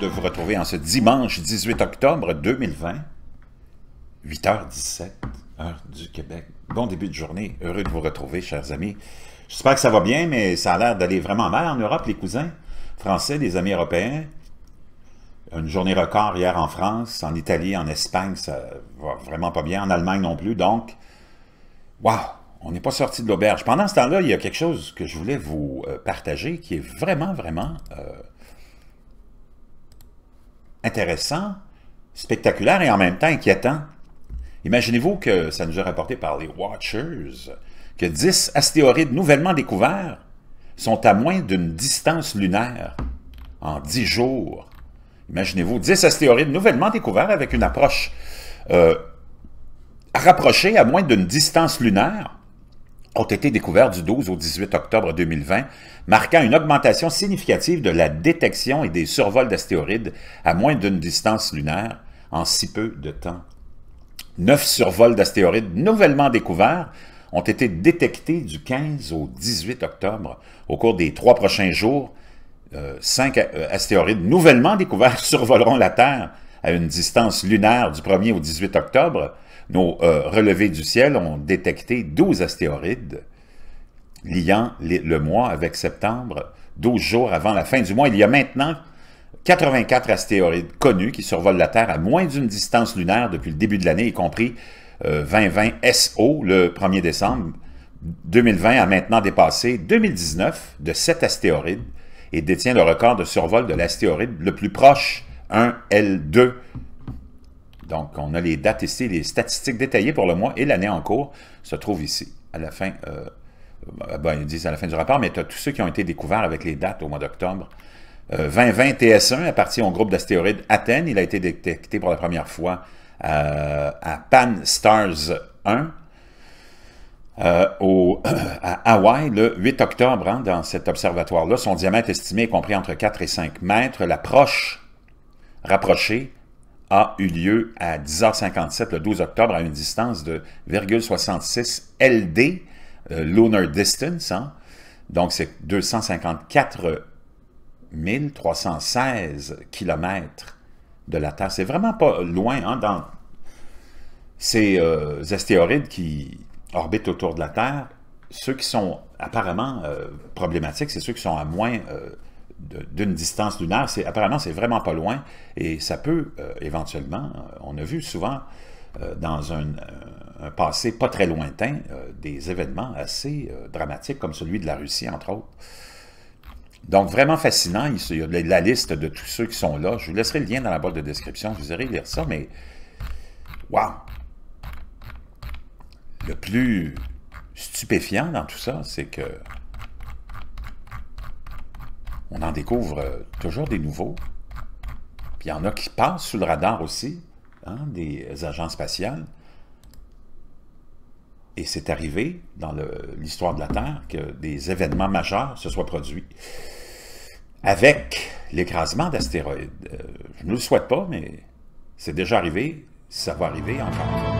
de vous retrouver en ce dimanche 18 octobre 2020, 8h17, heure du Québec. Bon début de journée, heureux de vous retrouver, chers amis. J'espère que ça va bien, mais ça a l'air d'aller vraiment mal en Europe, les cousins français, les amis européens. Une journée record hier en France, en Italie, en Espagne, ça va vraiment pas bien, en Allemagne non plus, donc, waouh, on n'est pas sorti de l'auberge. Pendant ce temps-là, il y a quelque chose que je voulais vous euh, partager qui est vraiment, vraiment... Euh, intéressant, spectaculaire et en même temps inquiétant. Imaginez-vous que ça nous est rapporté par les Watchers que 10 astéroïdes nouvellement découverts sont à moins d'une distance lunaire en 10 jours. Imaginez-vous 10 astéroïdes nouvellement découverts avec une approche euh, rapprochée à moins d'une distance lunaire ont été découverts du 12 au 18 octobre 2020, marquant une augmentation significative de la détection et des survols d'astéroïdes à moins d'une distance lunaire en si peu de temps. Neuf survols d'astéroïdes nouvellement découverts ont été détectés du 15 au 18 octobre. Au cours des trois prochains jours, euh, cinq euh, astéroïdes nouvellement découverts survoleront la Terre à une distance lunaire du 1er au 18 octobre, nos euh, relevés du ciel ont détecté 12 astéroïdes liant le mois avec septembre, 12 jours avant la fin du mois. Il y a maintenant 84 astéroïdes connus qui survolent la Terre à moins d'une distance lunaire depuis le début de l'année, y compris 2020 euh, SO le 1er décembre. 2020 a maintenant dépassé 2019 de 7 astéroïdes et détient le record de survol de l'astéroïde le plus proche, 1 L2 donc, on a les dates ici, les statistiques détaillées pour le mois et l'année en cours se trouvent ici, à la fin, euh, ben, disent à la fin du rapport, mais tu as tous ceux qui ont été découverts avec les dates au mois d'octobre. 2020 euh, TS1 appartient au groupe d'astéroïdes Athènes. Il a été détecté pour la première fois euh, à Pan Stars 1. Euh, au, à Hawaï, le 8 octobre, hein, dans cet observatoire-là, son diamètre estimé est compris entre 4 et 5 mètres. L'approche rapprochée a eu lieu à 10h57 le 12 octobre à une distance de 0,66 LD, euh, Lunar Distance. Hein. Donc, c'est 254 316 km de la Terre. C'est vraiment pas loin hein, dans ces euh, astéroïdes qui orbitent autour de la Terre. Ceux qui sont apparemment euh, problématiques, c'est ceux qui sont à moins d'une distance lunaire, apparemment, c'est vraiment pas loin et ça peut euh, éventuellement, euh, on a vu souvent euh, dans un, passé pas très lointain, des événements assez dramatiques comme celui de la Russie, entre autres. Donc, vraiment fascinant. Il y a la liste de tous ceux qui sont là. Je vous laisserai le lien dans la boîte de description. Vous irez lire ça, mais... Wow! Le plus stupéfiant dans tout ça, c'est que on en découvre euh, toujours des nouveaux. Puis il y en a qui passent sous le radar aussi, hein, des agents spatiales. Et c'est arrivé dans l'histoire de la Terre que des événements majeurs se soient produits avec l'écrasement d'astéroïdes. Euh, je ne le souhaite pas, mais c'est déjà arrivé, ça va arriver encore.